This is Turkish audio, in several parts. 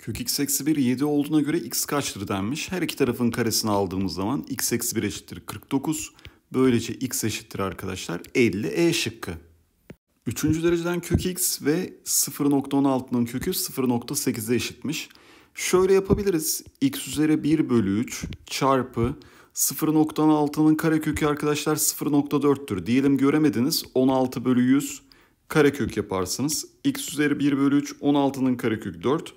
Kök x eksi 1 7 olduğuna göre x kaçtır denmiş. Her iki tarafın karesini aldığımız zaman x eksi 1 eşittir 49. Böylece x eşittir arkadaşlar 50 e şıkkı. Üçüncü dereceden kök x ve 0.16'nın kökü 0.8'e eşitmiş. Şöyle yapabiliriz. x üzeri 1 bölü 3 çarpı 0.6'nın karekökü arkadaşlar 0.4'tür. Diyelim göremediniz 16 bölü 100 karekök yaparsınız. x üzeri 1 bölü 3 16'nın karekök 4.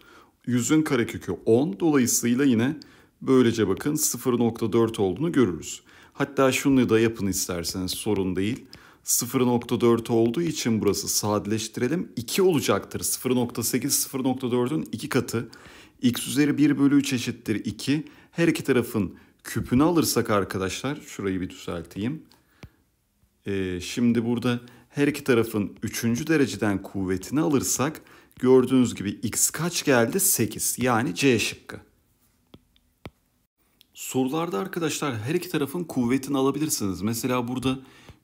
100'ün karekökü 10 dolayısıyla yine böylece bakın 0.4 olduğunu görürüz. Hatta şunu da yapın isterseniz sorun değil. 0.4 olduğu için burası sadeleştirelim. 2 olacaktır. 0.8 0.4'ün 2 katı. x üzeri 1 bölü 3 eşittir 2. Her iki tarafın küpünü alırsak arkadaşlar şurayı bir düzelteyim. Ee, şimdi burada her iki tarafın 3. dereceden kuvvetini alırsak Gördüğünüz gibi x kaç geldi? 8 yani C şıkkı. Sorularda arkadaşlar her iki tarafın kuvvetini alabilirsiniz. Mesela burada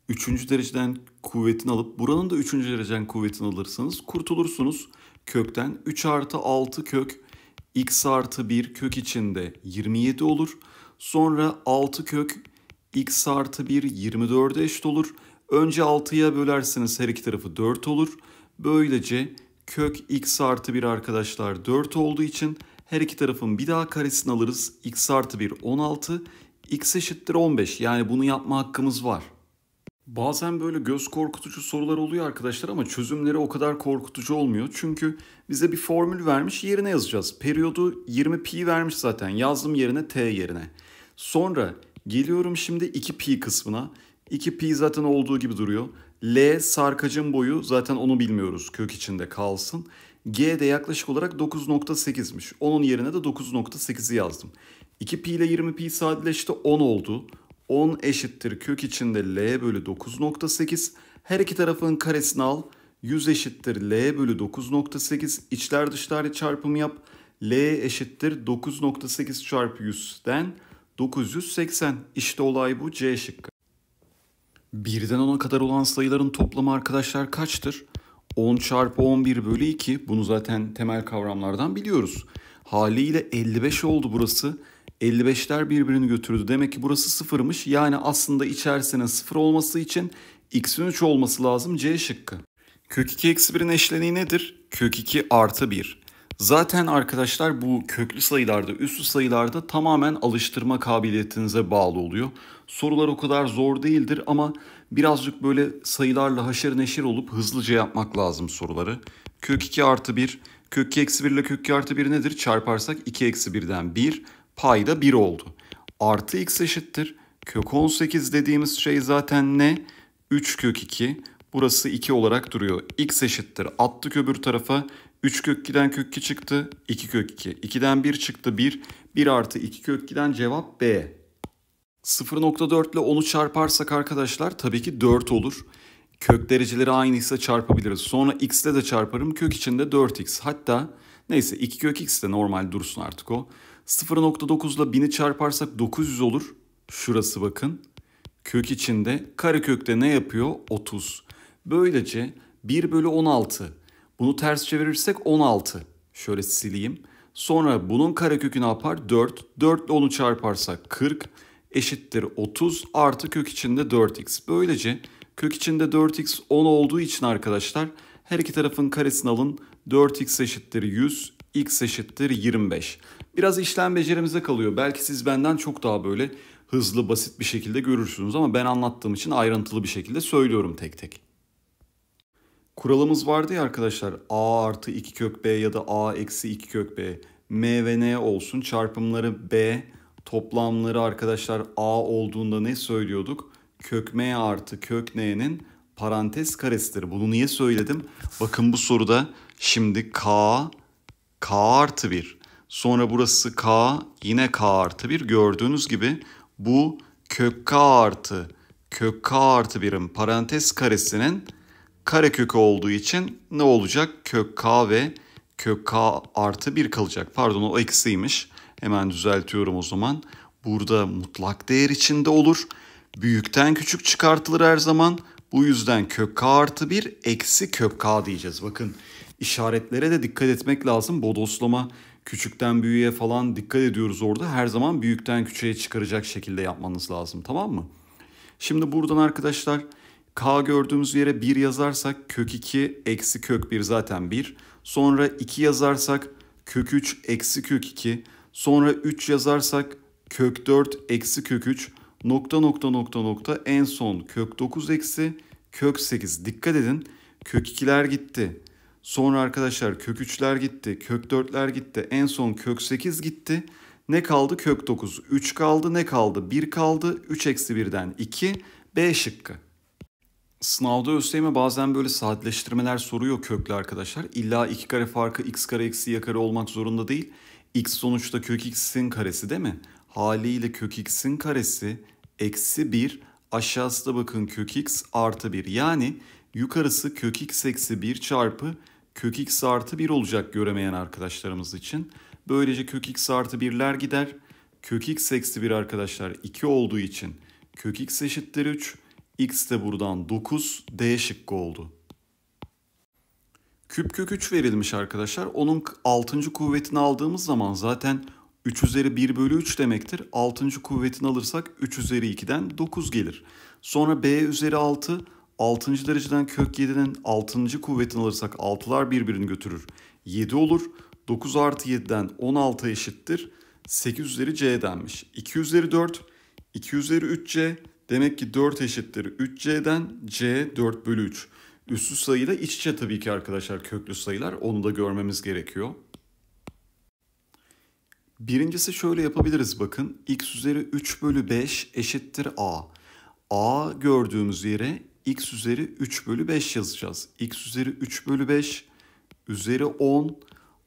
3. dereceden kuvvetini alıp buranın da 3. dereceden kuvvetini alırsanız kurtulursunuz. Kökten 3 artı 6 kök x artı 1 kök içinde 27 olur. Sonra 6 kök x artı 1 24'e eşit olur. Önce 6'ya bölerseniz her iki tarafı 4 olur. Böylece kök x artı 1 arkadaşlar 4 olduğu için her iki tarafın bir daha karesini alırız. x artı 1 16, x eşittir 15 yani bunu yapma hakkımız var. Bazen böyle göz korkutucu sorular oluyor arkadaşlar ama çözümleri o kadar korkutucu olmuyor. Çünkü bize bir formül vermiş yerine yazacağız. Periyodu 20 pi vermiş zaten yazdım yerine t yerine. Sonra geliyorum şimdi 2 pi kısmına. 2 pi zaten olduğu gibi duruyor. L sarkacın boyu zaten onu bilmiyoruz kök içinde kalsın. G de yaklaşık olarak 9.8'miş. Onun yerine de 9.8'i yazdım. 2 pi ile 20 pi sadeleşti 10 oldu. 10 eşittir kök içinde L bölü 9.8. Her iki tarafın karesini al. 100 eşittir L bölü 9.8. İçler dışlar çarpımı yap. L eşittir 9.8 çarpı 100'den 980. İşte olay bu C şıkkı. Birden 10'a kadar olan sayıların toplamı arkadaşlar kaçtır? 10 çarpı 11 bölü 2 bunu zaten temel kavramlardan biliyoruz. Haliyle 55 oldu burası. 55'ler birbirini götürdü. Demek ki burası sıfırmış. Yani aslında içerisine sıfır olması için x'in 3 olması lazım C şıkkı. Kök 2 eksi 1'in eşleniği nedir? Kök 2 artı 1. Zaten arkadaşlar bu köklü sayılarda, üslü sayılarda tamamen alıştırma kabiliyetinize bağlı oluyor. Sorular o kadar zor değildir ama birazcık böyle sayılarla haşır neşir olup hızlıca yapmak lazım soruları. Kök 2 artı 1, kök 2 eksi 1 ile kök 2 artı 1 nedir? Çarparsak 2 eksi 1'den 1, pay da 1 oldu. Artı x eşittir. Kök 18 dediğimiz şey zaten ne? 3 kök 2. Burası 2 olarak duruyor. x eşittir. Attık öbür tarafa. 3 kök 2'den kök 2 çıktı. 2 kök 2. 2'den 1 çıktı 1. 1 artı 2 kök 2'den cevap B. 0.4 ile 10'u çarparsak arkadaşlar tabii ki 4 olur. Kök dereceleri aynıysa çarpabiliriz. Sonra x ile de çarparım. Kök içinde 4x. Hatta neyse 2 kök x de normal dursun artık o. 0.9 ile 1000'i çarparsak 900 olur. Şurası bakın. Kök içinde kare karekökte ne yapıyor? 30. Böylece 1 bölü 16. Bunu ters çevirirsek 16. Şöyle sileyim. Sonra bunun karekökü ne yapar? 4. 4 ile onu çarparsak 40. 40 eşittir 30 artı kök içinde 4x. Böylece kök içinde 4x 10 olduğu için arkadaşlar her iki tarafın karesini alın 4x eşittir 100 x eşittir 25. Biraz işlem becerimize kalıyor. Belki siz benden çok daha böyle hızlı basit bir şekilde görürsünüz ama ben anlattığım için ayrıntılı bir şekilde söylüyorum tek tek. Kuralımız vardı ya arkadaşlar a artı 2 kök b ya da a eksi 2 kök b m ve n olsun çarpımları b toplamları arkadaşlar a olduğunda ne söylüyorduk? Kök m artı kök n'nin parantez karesidir. Bunu niye söyledim? Bakın bu soruda şimdi k, k artı 1. Sonra burası k, yine k artı 1. Gördüğünüz gibi bu kök k artı kök k artı 1'in parantez karesinin kare kökü olduğu için ne olacak? Kök k ve kök k artı 1 kalacak. Pardon o eksiymiş. Hemen düzeltiyorum o zaman. Burada mutlak değer içinde olur. Büyükten küçük çıkartılır her zaman. Bu yüzden kök k artı 1 eksi kök k diyeceğiz. Bakın işaretlere de dikkat etmek lazım. Bodoslama küçükten büyüğe falan dikkat ediyoruz orada. Her zaman büyükten küçüğe çıkaracak şekilde yapmanız lazım tamam mı? Şimdi buradan arkadaşlar k gördüğümüz yere 1 yazarsak kök 2 eksi kök 1 zaten 1. Sonra 2 yazarsak kök 3 eksi kök 2. Sonra 3 yazarsak kök 4 eksi kök 3 nokta nokta nokta nokta en son kök 9 eksi kök 8. Dikkat edin kök 2'ler gitti. Sonra arkadaşlar kök 3'ler gitti, kök 4'ler gitti, en son kök 8 gitti. Ne kaldı? Kök 9. 3 kaldı ne kaldı? 1 kaldı. 3 eksi 1'den 2. B şıkkı. Sınavda ÖSYM bazen böyle saatleştirmeler soruyor köklü arkadaşlar. İlla 2 kare farkı x kare eksi y kare olmak zorunda değil x sonuçta kök x'in karesi değil mi? Haliyle kök x'in karesi eksi 1 aşağısı da bakın kök x artı 1. Yani yukarısı kök x eksi 1 çarpı kök x artı 1 olacak göremeyen arkadaşlarımız için. Böylece kök x artı 1'ler gider. Kök x eksi 1 arkadaşlar 2 olduğu için kök x eşittir 3. x de buradan 9 d şıkkı oldu. Küp kök 3 verilmiş arkadaşlar. Onun 6. kuvvetini aldığımız zaman zaten 3 üzeri 1 bölü 3 demektir. 6. kuvvetini alırsak 3 üzeri 2'den 9 gelir. Sonra b üzeri 6, 6. dereceden kök 7'den 6. kuvvetini alırsak 6'lar birbirini götürür. 7 olur. 9 artı 7'den 16 eşittir. 8 üzeri c denmiş. 2 üzeri 4, 2 üzeri 3c demek ki 4 eşittir 3c'den c 4 bölü 3. Üstü sayıyla iç içe tabii ki arkadaşlar köklü sayılar. Onu da görmemiz gerekiyor. Birincisi şöyle yapabiliriz bakın. x üzeri 3 bölü 5 eşittir a. a gördüğümüz yere x üzeri 3 bölü 5 yazacağız. x üzeri 3 bölü 5 üzeri 10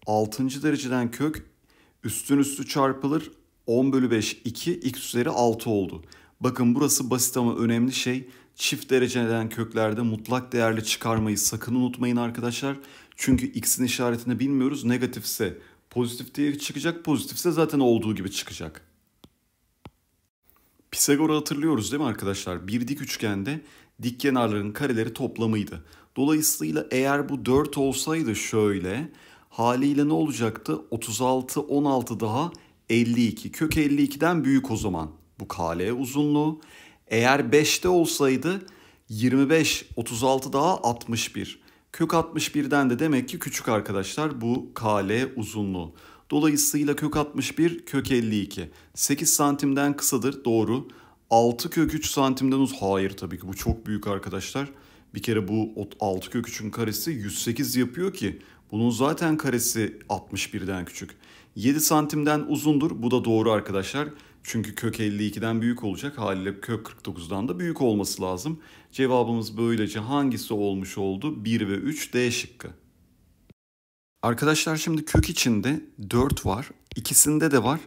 6. dereceden kök üstün üstü çarpılır 10 bölü 5 2 x üzeri 6 oldu. Bakın burası basit ama önemli şey çift dereceden köklerde mutlak değerli çıkarmayı sakın unutmayın arkadaşlar. Çünkü x'in işaretini bilmiyoruz. Negatifse pozitif diye çıkacak, pozitifse zaten olduğu gibi çıkacak. Pisagor'u hatırlıyoruz değil mi arkadaşlar? Bir dik üçgende dik kenarların kareleri toplamıydı. Dolayısıyla eğer bu 4 olsaydı şöyle haliyle ne olacaktı? 36, 16 daha 52. Kök 52'den büyük o zaman. Bu kale uzunluğu. Eğer 5'te olsaydı 25, 36 daha 61. Kök 61'den de demek ki küçük arkadaşlar bu kale uzunluğu. Dolayısıyla kök 61 kök 52. 8 santimden kısadır doğru. 6 kök 3 santimden uz. Hayır tabii ki bu çok büyük arkadaşlar. Bir kere bu 6 kök 3'ün karesi 108 yapıyor ki bunun zaten karesi 61'den küçük. 7 santimden uzundur bu da doğru arkadaşlar. Çünkü kök 52'den büyük olacak haliyle kök 49'dan da büyük olması lazım. Cevabımız böylece hangisi olmuş oldu? 1 ve 3 D şıkkı. Arkadaşlar şimdi kök içinde 4 var. İkisinde de var.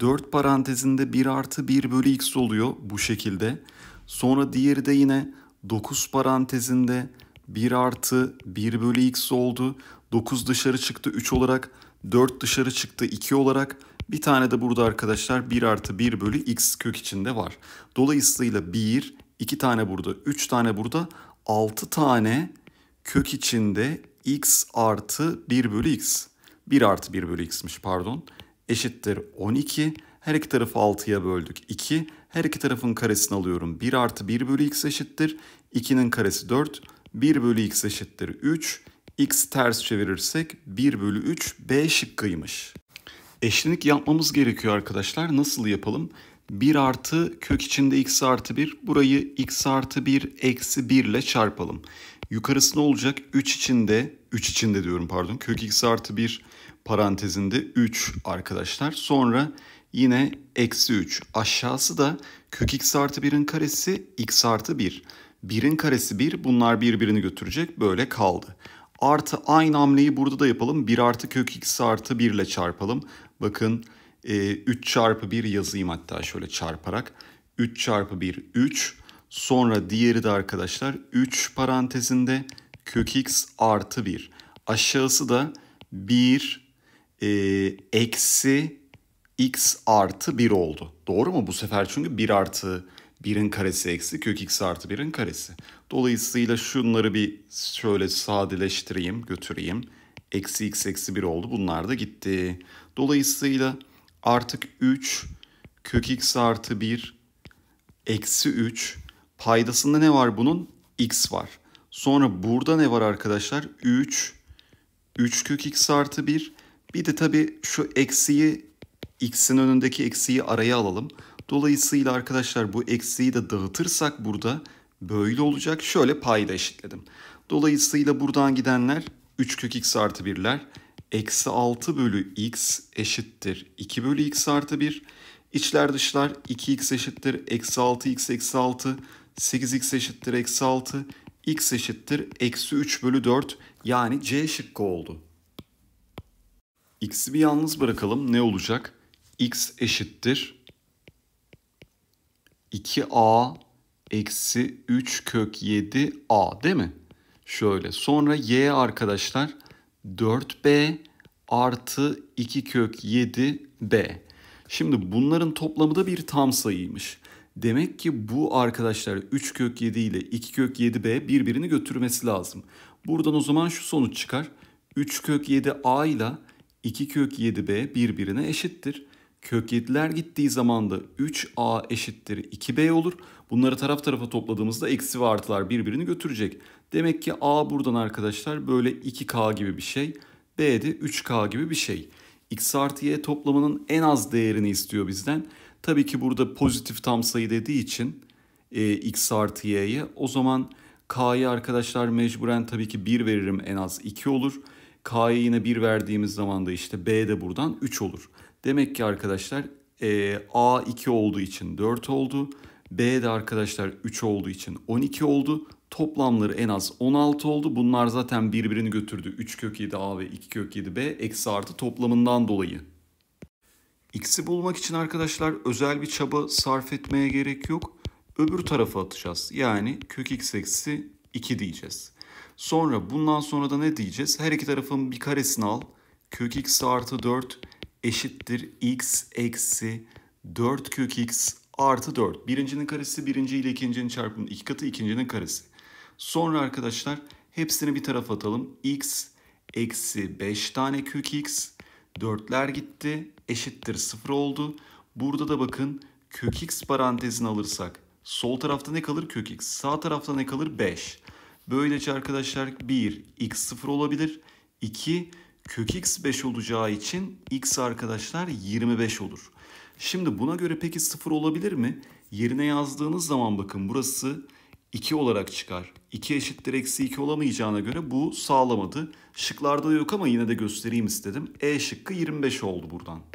4 parantezinde 1 artı 1 bölü x oluyor bu şekilde. Sonra diğeri de yine 9 parantezinde 1 artı 1 bölü x oldu. 9 dışarı çıktı 3 olarak. 4 dışarı çıktı 2 olarak. Bir tane de burada arkadaşlar 1 artı 1 bölü x kök içinde var. Dolayısıyla 1, 2 tane burada, 3 tane burada, 6 tane kök içinde x artı 1 bölü x. 1 artı 1 bölü x'miş pardon. Eşittir 12. Her iki tarafı 6'ya böldük 2. Her iki tarafın karesini alıyorum. 1 artı 1 bölü x eşittir. 2'nin karesi 4. 1 bölü x eşittir 3. x ters çevirirsek 1 bölü 3 b şıkkıymış. Eşlenik yapmamız gerekiyor arkadaşlar. Nasıl yapalım? 1 artı kök içinde x artı 1. Burayı x artı 1 eksi 1 ile çarpalım. Yukarısı ne olacak? 3 içinde, 3 içinde diyorum pardon. Kök x artı 1 parantezinde 3 arkadaşlar. Sonra yine eksi 3. Aşağısı da kök x artı 1'in karesi x artı 1. 1'in karesi 1 bunlar birbirini götürecek böyle kaldı. Artı aynı hamleyi burada da yapalım. 1 artı kök x artı 1 ile çarpalım. Bakın e, 3 çarpı 1 yazayım hatta şöyle çarparak. 3 çarpı 1 3. Sonra diğeri de arkadaşlar 3 parantezinde kök x artı 1. Aşağısı da 1 e, eksi x artı 1 oldu. Doğru mu? Bu sefer çünkü 1 artı 1'in karesi eksi kök x artı 1'in karesi. Dolayısıyla şunları bir şöyle sadeleştireyim, götüreyim eksi x eksi 1 oldu. Bunlar da gitti. Dolayısıyla artık 3 kök x artı 1 eksi 3 paydasında ne var bunun? x var. Sonra burada ne var arkadaşlar? 3 3 kök x artı 1 bir de tabii şu eksiyi x'in önündeki eksiyi araya alalım. Dolayısıyla arkadaşlar bu eksiyi de dağıtırsak burada böyle olacak. Şöyle payda eşitledim. Dolayısıyla buradan gidenler 3 kök x artı 1'ler. Eksi 6 bölü x eşittir 2 bölü x artı 1. İçler dışlar 2x eşittir eksi 6x eksi 6. 8x eşittir eksi 6. x eşittir eksi 3 bölü 4 yani c şıkkı oldu. x'i bir yalnız bırakalım ne olacak? x eşittir 2a eksi 3 kök 7a değil mi? Şöyle sonra y arkadaşlar 4b artı 2 kök 7b. Şimdi bunların toplamı da bir tam sayıymış. Demek ki bu arkadaşlar 3 kök 7 ile 2 kök 7b birbirini götürmesi lazım. Buradan o zaman şu sonuç çıkar. 3 kök 7a ile 2 kök 7b birbirine eşittir. Kök 7'ler gittiği zaman da 3a eşittir 2b olur. Bunları taraf tarafa topladığımızda eksi ve artılar birbirini götürecek. Demek ki A buradan arkadaşlar böyle 2K gibi bir şey. B de 3K gibi bir şey. X artı Y toplamının en az değerini istiyor bizden. Tabii ki burada pozitif tam sayı dediği için e, X artı Y'ye o zaman K'yı arkadaşlar mecburen tabii ki 1 veririm en az 2 olur. K'ya yine 1 verdiğimiz zaman da işte B de buradan 3 olur. Demek ki arkadaşlar e, A 2 olduğu için 4 oldu. B de arkadaşlar 3 olduğu için 12 oldu. Toplamları en az 16 oldu. Bunlar zaten birbirini götürdü. 3 kök 7a ve 2 kök 7b eksi artı toplamından dolayı. X'i bulmak için arkadaşlar özel bir çaba sarf etmeye gerek yok. Öbür tarafa atacağız. Yani kök x eksi 2 diyeceğiz. Sonra bundan sonra da ne diyeceğiz? Her iki tarafın bir karesini al. Kök x artı 4 eşittir x eksi 4 kök x artı 4. Birincinin karesi birinci ile ikincinin çarpımının iki katı ikincinin karesi. Sonra arkadaşlar hepsini bir tarafa atalım. x eksi 5 tane kök x. Dörtler gitti. Eşittir 0 oldu. Burada da bakın kök x parantezini alırsak sol tarafta ne kalır? Kök x. Sağ tarafta ne kalır? 5. Böylece arkadaşlar 1 x 0 olabilir. 2 kök x 5 olacağı için x arkadaşlar 25 olur. Şimdi buna göre peki 0 olabilir mi? Yerine yazdığınız zaman bakın burası 2 olarak çıkar. 2 eşittir eksi 2 olamayacağına göre bu sağlamadı. Şıklarda da yok ama yine de göstereyim istedim. E şıkkı 25 oldu buradan.